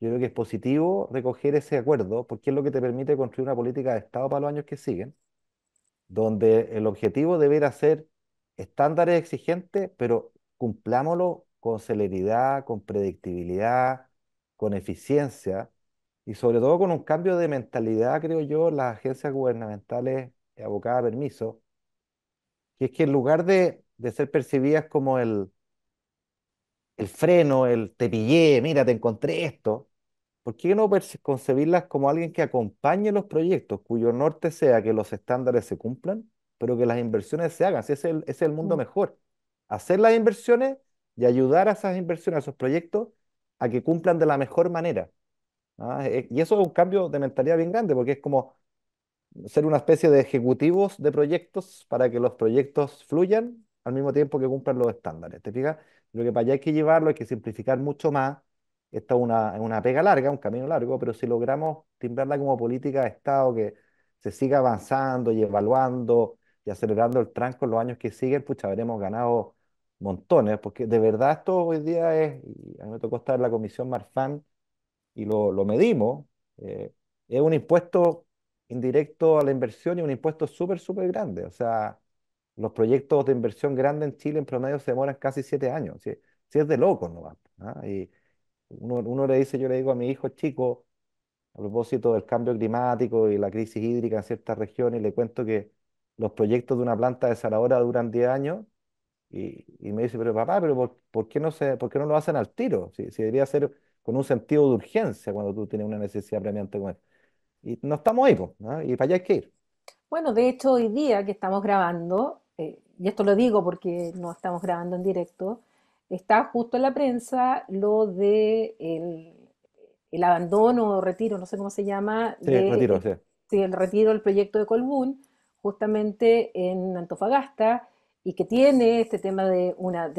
yo creo que es positivo recoger ese acuerdo, porque es lo que te permite construir una política de Estado para los años que siguen, donde el objetivo deberá ser estándares exigentes, pero cumplámoslo con celeridad, con predictibilidad, con eficiencia, y sobre todo con un cambio de mentalidad, creo yo, las agencias gubernamentales eh, abocadas a permiso, que es que en lugar de, ser percibidas como el, el freno, el te pillé, mira, te encontré esto, ¿por qué no concebirlas como alguien que acompañe los proyectos, cuyo norte sea que los estándares se cumplan, pero que las inversiones se hagan? Si es es el mundo mm. mejor. Hacer las inversiones y ayudar a esas inversiones, a esos proyectos, a que cumplan de la mejor manera. Ah, eh, y eso es un cambio de mentalidad bien grande, porque es como ser una especie de ejecutivos de proyectos para que los proyectos fluyan al mismo tiempo que cumplan los estándares. ¿Te Lo que para allá hay que llevarlo, hay que simplificar mucho más. Esta es una, una pega larga, un camino largo, pero si logramos timbrarla como política de Estado que se siga avanzando y evaluando y acelerando el tranco en los años que siguen, pues habremos ganado montones, porque de verdad esto hoy día es, a mí me tocó estar la comisión Marfan y lo, medimos, eh, es un impuesto indirecto a la inversión y un impuesto súper, súper grande. O sea, los proyectos de inversión grande en Chile en promedio se demoran casi siete años. Si, es de locos ¿no? va ¿ah? Y uno, le dice, yo le digo a mi hijo chico, a propósito del cambio climático y la crisis hídrica en ciertas regiones, le cuento que los proyectos de una planta de desaladora duran 10 años y, me dice, pero papá, pero por, qué no se, por qué no lo hacen al tiro? Si, si debería ser con un sentido de urgencia cuando tú tienes una necesidad premiante Y no estamos ahí, ¿no? y para allá hay que ir. Bueno, de hecho, hoy día que estamos grabando, eh, y esto lo digo porque no estamos grabando en directo, está justo en la prensa lo de el, el abandono o retiro, no sé cómo se llama. Sí, el retiro, sí. sí. el retiro del proyecto de Colbún, justamente en Antofagasta, y que tiene este tema de una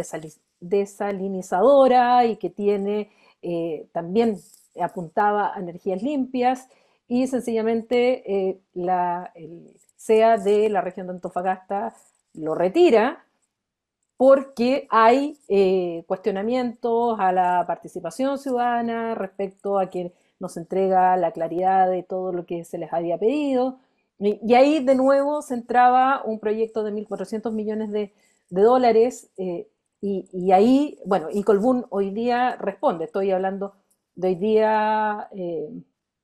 desalinizadora y que tiene eh, también apuntaba a energías limpias y sencillamente eh, la, el SEA de la región de Antofagasta lo retira porque hay eh, cuestionamientos a la participación ciudadana respecto a que nos entrega la claridad de todo lo que se les había pedido. Y, ahí de nuevo se entraba un proyecto de 1.400 millones de, dólares y, ahí, bueno, y Colbún hoy día responde, estoy hablando de hoy día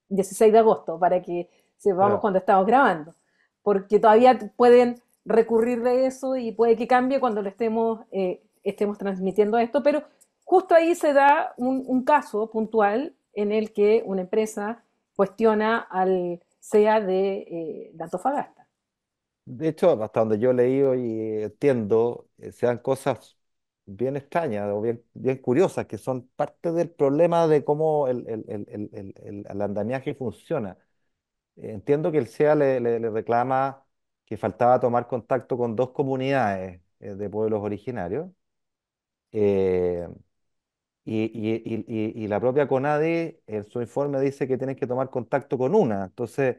16 eh, de agosto, para que sepamos cuando estamos grabando, porque todavía pueden recurrir de eso y puede que cambie cuando lo estemos, eh, estemos transmitiendo esto, pero justo ahí se da un, caso puntual en el que una empresa cuestiona al sea de, eh, de Antofagasta. De hecho, hasta donde yo leí y entiendo, sean cosas bien extrañas o bien, bien curiosas que son parte del problema de cómo el, el, el, el andamiaje funciona. Entiendo que el sea le, reclama que faltaba tomar contacto con dos comunidades eh, de pueblos originarios. Eh, y, y, y, y, la propia CONADI en su informe dice que tienes que tomar contacto con una. Entonces,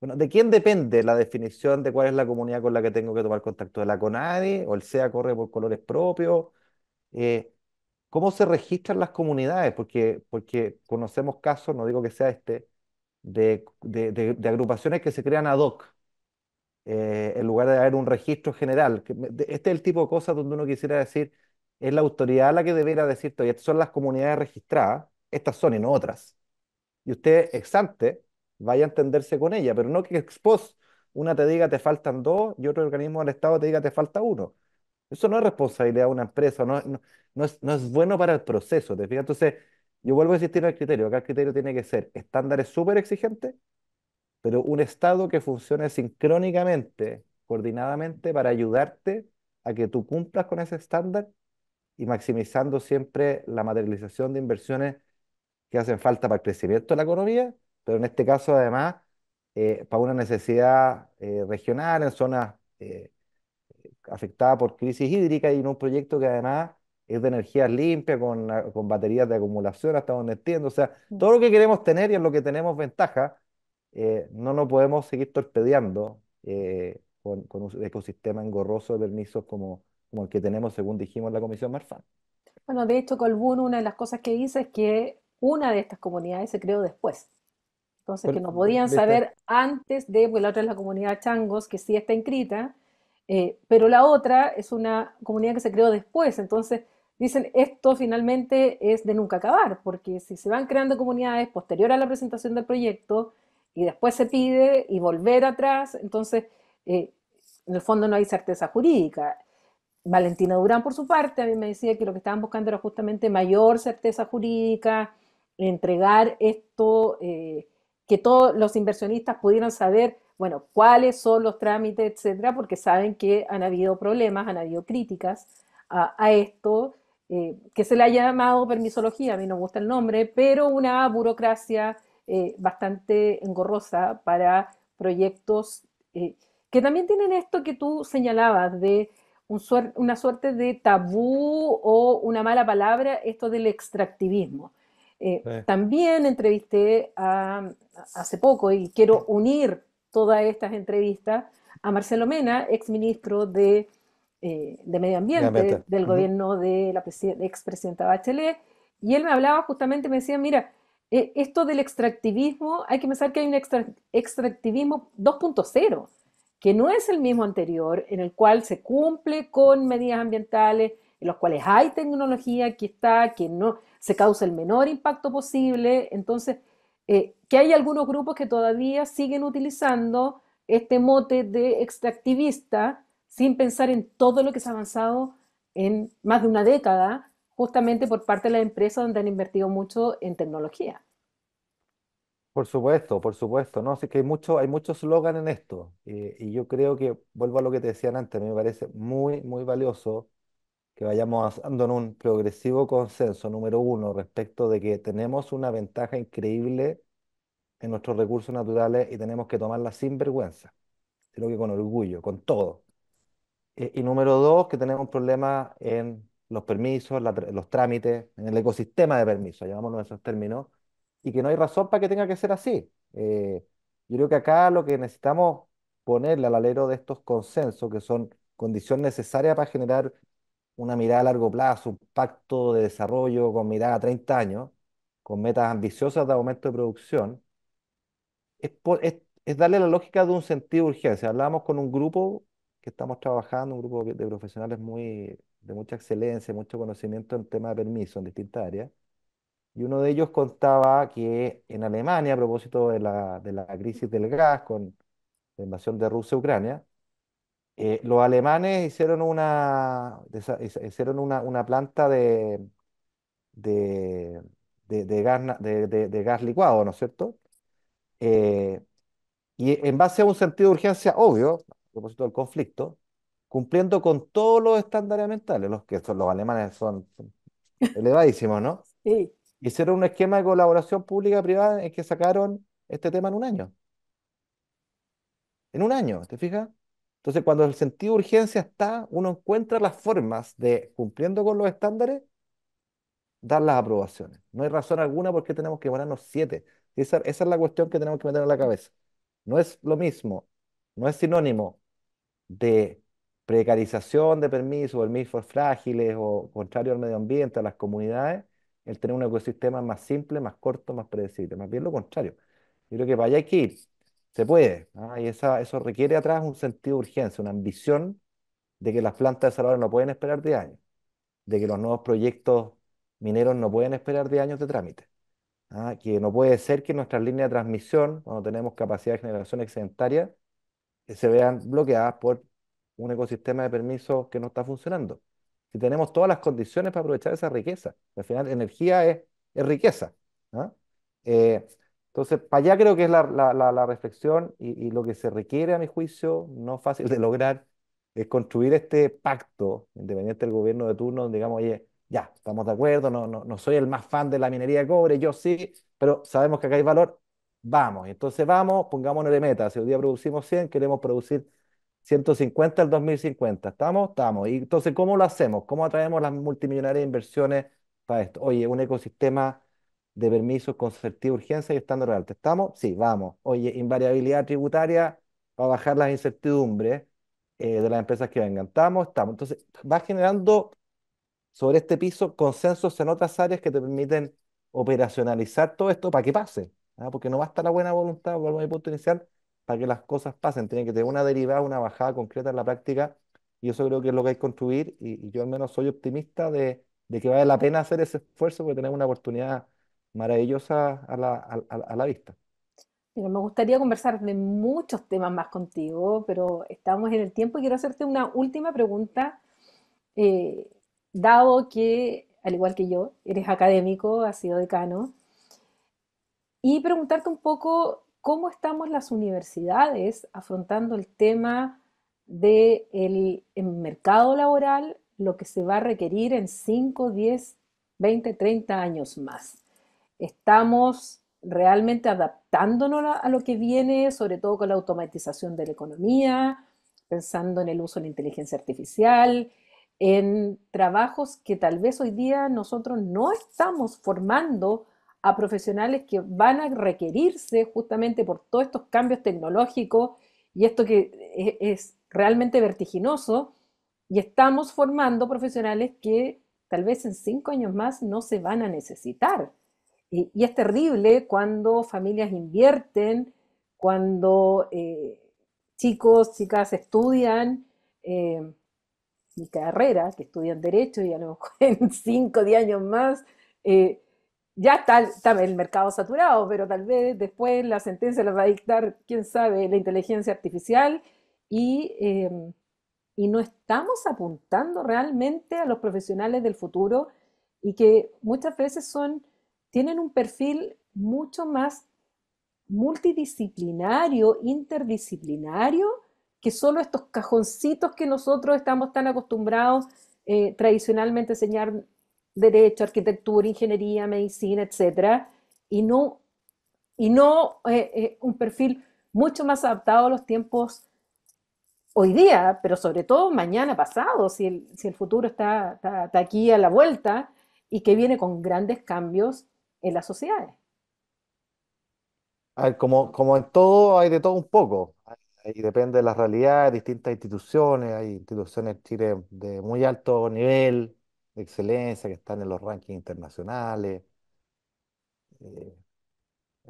bueno, ¿de quién depende la definición de cuál es la comunidad con la que tengo que tomar contacto? ¿De la CONADI? ¿O el SEA corre por colores propios? Eh, cómo se registran las comunidades, porque, porque conocemos casos, no digo que sea este, de, de, agrupaciones que se crean ad hoc, eh, en lugar de haber un registro general. Este es el tipo de cosas donde uno quisiera decir, es la autoridad la que debiera decirte. estas son las comunidades registradas, estas son y no otras. Y usted, exante vaya a entenderse con ella, pero no que ex una te diga te faltan dos y otro organismo del Estado te diga te falta uno. Eso no es responsabilidad de una empresa, no, no, es, bueno para el proceso, Entonces, yo vuelvo a insistir en el criterio, acá el criterio tiene que ser estándares súper exigentes, pero un estado que funcione sincrónicamente, coordinadamente, para ayudarte a que tú cumplas con ese estándar y maximizando siempre la materialización de inversiones que hacen falta para el crecimiento de la economía, pero en este caso además eh, para una necesidad eh, regional, en zonas eh, afectada por crisis hídrica y en un proyecto que además es de energía limpia con, con baterías de acumulación, hasta donde entiendo. O sea, mm. todo lo que queremos tener y en lo que tenemos ventaja, eh, no nos podemos seguir torpedeando eh, con, un ecosistema engorroso de permisos como, como el que tenemos, según dijimos en la Comisión Marfan. Bueno, de hecho, Colbún, una de las cosas que dice es que una de estas comunidades se creó después. Entonces, que no podían saber antes de, pues la otra es la comunidad Changos, que sí está inscrita, eh, pero la otra es una comunidad que se creó después, entonces dicen esto finalmente es de nunca acabar, porque si se van creando comunidades posterior a la presentación del proyecto y después se pide y volver atrás, entonces eh, en el fondo no hay certeza jurídica. Valentina Durán, por su parte, a mí me decía que lo que estaban buscando era justamente mayor certeza jurídica, entregar esto, eh, que todos los inversionistas pudieran saber bueno, cuáles son los trámites, etcétera, porque saben que han habido problemas, han habido críticas a, esto, eh, que se le ha llamado permisología, a mí no me gusta el nombre, pero una burocracia eh, bastante engorrosa para proyectos eh, que también tienen esto que tú señalabas de una suerte de tabú o una mala palabra, esto del extractivismo. También entrevisté hace poco y quiero unir todas estas entrevistas a Marcelo Mena, ex de, eh, de Medio Ambiente, del gobierno de la expresidenta Bachelet, y él me hablaba justamente, me decía, mira, e, esto del extractivismo, hay que pensar que hay un extractivismo 2.0, que no es el mismo anterior, en el cual se cumple con medidas ambientales, en los cuales hay tecnología que está, que no se causa el menor impacto posible, entonces eh, que hay algunos grupos que todavía siguen utilizando este mote de extractivista sin pensar en todo lo que se ha avanzado en más de una década, justamente por parte de las empresas donde han invertido mucho en tecnología. Por supuesto, por supuesto, ¿no? Así que hay mucho, hay slogan en esto. Eh, y yo creo que, vuelvo a lo que te decían antes, me parece muy, muy valioso que vayamos avanzando en un progresivo consenso, número uno, respecto de que tenemos una ventaja increíble en nuestros recursos naturales y tenemos que tomarla sin vergüenza, Creo que con orgullo, con todo. Eh, y, número dos, que tenemos problemas en los permisos, los trámites, en el ecosistema de permisos, llamámoslo en esos términos, y que no hay razón para que tenga que ser así. Eh, yo creo que acá lo que necesitamos ponerle al alero de estos consensos, que son condición necesaria para generar una mirada a largo plazo, un pacto de desarrollo con mirada a 30 años, con metas ambiciosas de aumento de producción, es, darle la lógica de un sentido de urgencia. Hablábamos con un grupo que estamos trabajando, un grupo de profesionales muy, de mucha excelencia, mucho conocimiento en tema de permiso en distintas áreas, y uno de ellos contaba que en Alemania, a propósito de la, crisis del gas con la invasión de Rusia a Ucrania, eh, los alemanes hicieron una, hicieron una, planta de, de, gas, licuado, ¿no es cierto? Eh, y en base a un sentido de urgencia obvio, a propósito del conflicto, cumpliendo con todos los estándares ambientales, los que los alemanes son, elevadísimos, ¿no? Hicieron un esquema de colaboración pública-privada en que sacaron este tema en un año. En un año, ¿te fijas? Entonces, cuando el sentido de urgencia está, uno encuentra las formas de, cumpliendo con los estándares, dar las aprobaciones. No hay razón alguna por qué tenemos que ponernos siete. Esa, esa es la cuestión que tenemos que meter en la cabeza. No es lo mismo, no es sinónimo de precarización de permisos, permisos frágiles o contrario al medio ambiente, a las comunidades, el tener un ecosistema más simple, más corto, más predecible. Más bien lo contrario. Yo creo que vaya, allá hay que ir. Se puede, ¿ah? y eso requiere atrás un sentido de urgencia, una ambición de que las plantas de Salvador no pueden esperar de años, de que los nuevos proyectos mineros no pueden esperar de años de trámite, ¿ah? que no puede ser que nuestras líneas de transmisión, cuando tenemos capacidad de generación excedentaria, eh, se vean bloqueadas por un ecosistema de permisos que no está funcionando. Si tenemos todas las condiciones para aprovechar esa riqueza, al final energía es, riqueza. ¿ah? Eh, entonces, para allá creo que es la, la, la, reflexión y, y, lo que se requiere, a mi juicio, no fácil de lograr, es construir este pacto, independiente del gobierno de turno, donde digamos, oye, ya, estamos de acuerdo, no, no, no soy el más fan de la minería de cobre, yo sí, pero sabemos que acá hay valor, vamos. Entonces vamos, pongámonos de meta, si hoy día producimos 100, queremos producir 150 al 2050, ¿estamos? Estamos. Y entonces, ¿cómo lo hacemos? ¿Cómo atraemos las multimillonarias inversiones para esto? Oye, un ecosistema de permisos con certidumbre urgencia y estando real. ¿Estamos? Sí, vamos. Oye, invariabilidad tributaria va a bajar las incertidumbres eh, de las empresas que vengan. ¿Estamos? Estamos. Entonces, va generando sobre este piso consensos en otras áreas que te permiten operacionalizar todo esto para que pase. ¿ah? Porque no basta la buena voluntad, vuelvo a mi punto inicial, para que las cosas pasen. tiene que tener una derivada, una bajada concreta en la práctica. Y eso creo que es lo que hay que construir. Y, yo al menos soy optimista de, de que vale la pena hacer ese esfuerzo porque tenemos una oportunidad maravillosa a la, vista. me gustaría conversar de muchos temas más contigo, pero estamos en el tiempo y quiero hacerte una última pregunta, eh, dado que, al igual que yo, eres académico, has sido decano, y preguntarte un poco cómo estamos las universidades afrontando el tema del mercado laboral, lo que se va a requerir en 5, 10, 20, 30 años más estamos realmente adaptándonos a lo que viene, sobre todo con la automatización de la economía, pensando en el uso de la inteligencia artificial, en trabajos que tal vez hoy día nosotros no estamos formando a profesionales que van a requerirse justamente por todos estos cambios tecnológicos y esto que e-, es, realmente vertiginoso, y estamos formando profesionales que tal vez en cinco años más no se van a necesitar y es terrible cuando familias invierten, cuando eh, chicos, chicas estudian eh, mi carrera, que estudian derecho y a lo mejor en años más, eh, ya está, el mercado saturado, pero tal vez después la sentencia la va a dictar, quién sabe, la inteligencia artificial y, y no estamos apuntando realmente a los profesionales del futuro y que muchas veces son tienen un perfil mucho más multidisciplinario, interdisciplinario, que solo estos cajoncitos que nosotros estamos tan acostumbrados eh, tradicionalmente a enseñar derecho, arquitectura, ingeniería, medicina, etcétera, y no, y no eh, eh, un perfil mucho más adaptado a los tiempos hoy día, pero sobre todo mañana pasado, si el, si el futuro está, está, está, aquí a la vuelta y que viene con grandes cambios en las sociedades. como, como en todo, hay de todo un poco. Y depende de la realidad, distintas instituciones. Hay instituciones en de muy alto nivel de excelencia que están en los rankings internacionales. Eh,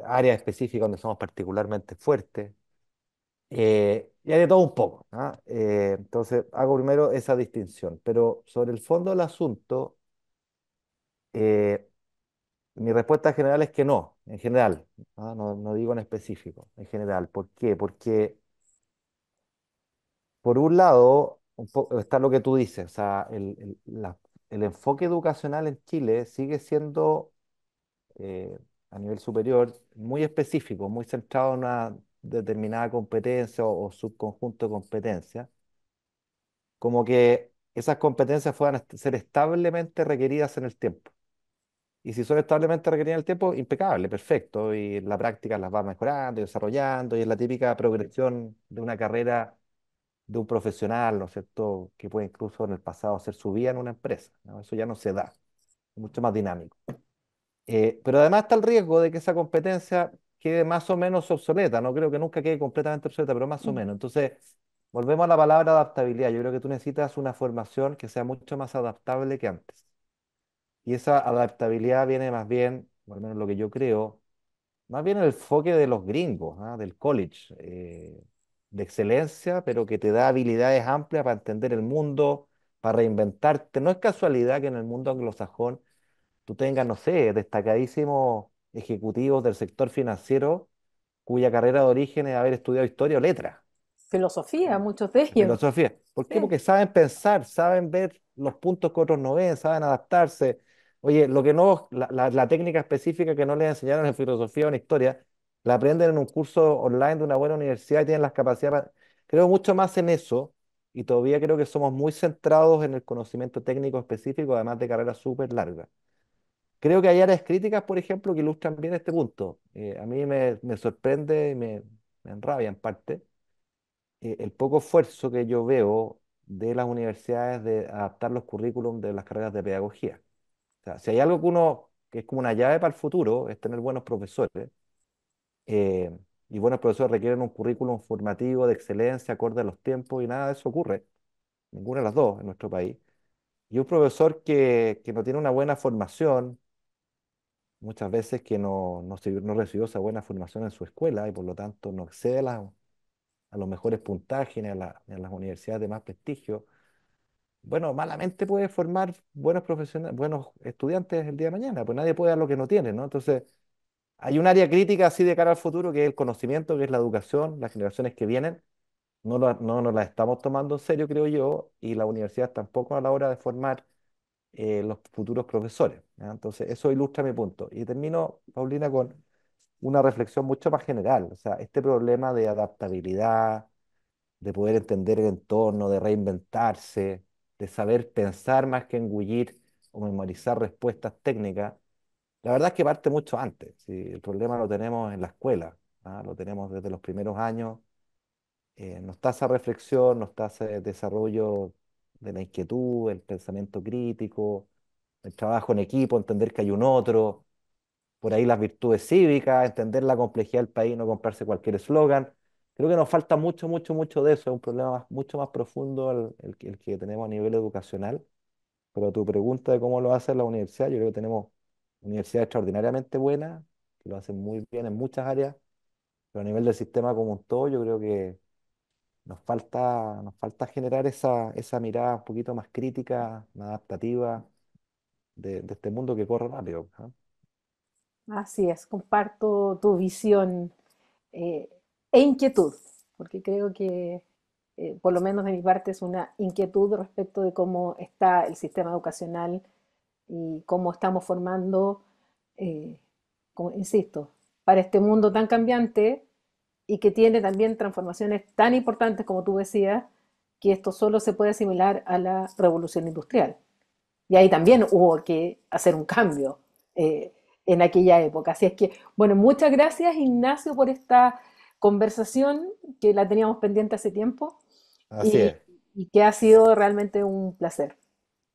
áreas específicas donde somos particularmente fuertes. Eh, y hay de todo un poco, ¿ah? eh, entonces, hago primero esa distinción. Pero sobre el fondo del asunto, eh, mi respuesta general es que no, en general, ¿ah? no, digo en específico, en general. ¿Por qué? Porque, por un lado, está lo que tú dices, o sea, el, enfoque educacional en Chile sigue siendo eh, a nivel superior muy específico, muy centrado en una determinada competencia o, o subconjunto de competencias, como que esas competencias puedan ser establemente requeridas en el tiempo. Y si son establemente requeridas en el tiempo, impecable, perfecto. Y la práctica las va mejorando y desarrollando. Y es la típica progresión de una carrera de un profesional, ¿no es cierto? Que puede incluso en el pasado hacer su vida en una empresa. Eso ya no se da. Es mucho más dinámico. Eh, pero además está el riesgo de que esa competencia quede más o menos obsoleta. No creo que nunca quede completamente obsoleta, pero más o menos. Entonces, volvemos a la palabra adaptabilidad. Yo creo que tú necesitas una formación que sea mucho más adaptable que antes. Y esa adaptabilidad viene más bien, o al menos lo que yo creo, más bien el enfoque de los gringos, ¿ah? del college, eh, de excelencia, pero que te da habilidades amplias para entender el mundo, para reinventarte. No es casualidad que en el mundo anglosajón tú tengas, no sé, destacadísimos ejecutivos del sector financiero cuya carrera de origen es haber estudiado historia o letras. Filosofía, ¿Ah? muchos de ellos. Filosofía. ¿Por qué? Porque saben pensar, saben ver los puntos que otros no ven, saben adaptarse, Oye, lo que no, la, técnica específica que no les enseñaron en filosofía o en historia, la aprenden en un curso online de una buena universidad y tienen las capacidades. Creo mucho más en eso y todavía creo que somos muy centrados en el conocimiento técnico específico, además de carreras súper largas. Creo que hay áreas críticas, por ejemplo, que ilustran bien este punto. Eh, a mí me, sorprende y me, enrabia en parte eh, el poco esfuerzo que yo veo de las universidades de adaptar los currículum de las carreras de pedagogía si hay algo que uno, que es como una llave para el futuro, es tener buenos profesores. Eh, y buenos profesores requieren un currículum formativo de excelencia, acorde a los tiempos, y nada de eso ocurre. Ninguna de las dos en nuestro país. Y un profesor que, no tiene una buena formación, muchas veces que no, recibió esa buena formación en su escuela y por lo tanto no accede a, los mejores puntajes en a, las universidades de más prestigio, bueno, malamente puede formar buenos profesionales, buenos estudiantes el día de mañana, pues nadie puede dar lo que no tiene, ¿no? Entonces, hay un área crítica así de cara al futuro que es el conocimiento, que es la educación, las generaciones que vienen, no, nos las estamos tomando en serio, creo yo, y la universidad tampoco a la hora de formar eh, los futuros profesores. Entonces, eso ilustra mi punto. Y termino, Paulina, con una reflexión mucho más general, o sea, este problema de adaptabilidad, de poder entender el entorno, de reinventarse de saber pensar más que engullir o memorizar respuestas técnicas, la verdad es que parte mucho antes. si El problema lo tenemos en la escuela, ¿ah? lo tenemos desde los primeros años. Eh, no está esa reflexión, no está ese desarrollo de la inquietud, el pensamiento crítico, el trabajo en equipo, entender que hay un otro, por ahí las virtudes cívicas, entender la complejidad del país, no comprarse cualquier eslogan. Creo que nos falta mucho, mucho, mucho de eso. Es un problema mucho más profundo el, que tenemos a nivel educacional. Pero tu pregunta de cómo lo hace la universidad, yo creo que tenemos universidades extraordinariamente buenas, que lo hacen muy bien en muchas áreas, pero a nivel del sistema como un todo, yo creo que nos falta, nos falta generar esa, mirada un poquito más crítica, más adaptativa de, este mundo que corre rápido. Así es, comparto tu visión. Eh, e inquietud, porque creo que, eh, por lo menos de mi parte, es una inquietud respecto de cómo está el sistema educacional y cómo estamos formando, eh, insisto, para este mundo tan cambiante y que tiene también transformaciones tan importantes como tú decías, que esto solo se puede asimilar a la revolución industrial. Y ahí también hubo que hacer un cambio eh, en aquella época. Así es que, bueno, muchas gracias Ignacio por esta conversación que la teníamos pendiente hace tiempo. Así y, es. y que ha sido realmente un placer.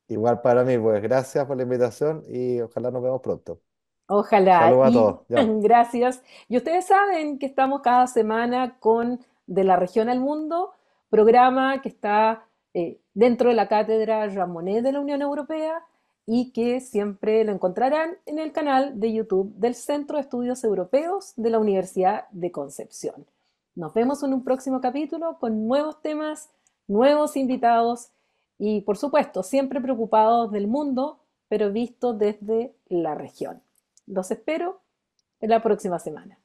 Igual para mí, pues gracias por la invitación y ojalá nos veamos pronto. Ojalá. Gracias. Y ustedes saben que estamos cada semana con De la región al mundo, programa que está eh, dentro de la cátedra Ramonet de la Unión Europea y que siempre lo encontrarán en el canal de YouTube del Centro de Estudios Europeos de la Universidad de Concepción. Nos vemos en un próximo capítulo con nuevos temas, nuevos invitados y, por supuesto, siempre preocupados del mundo, pero vistos desde la región. Los espero en la próxima semana.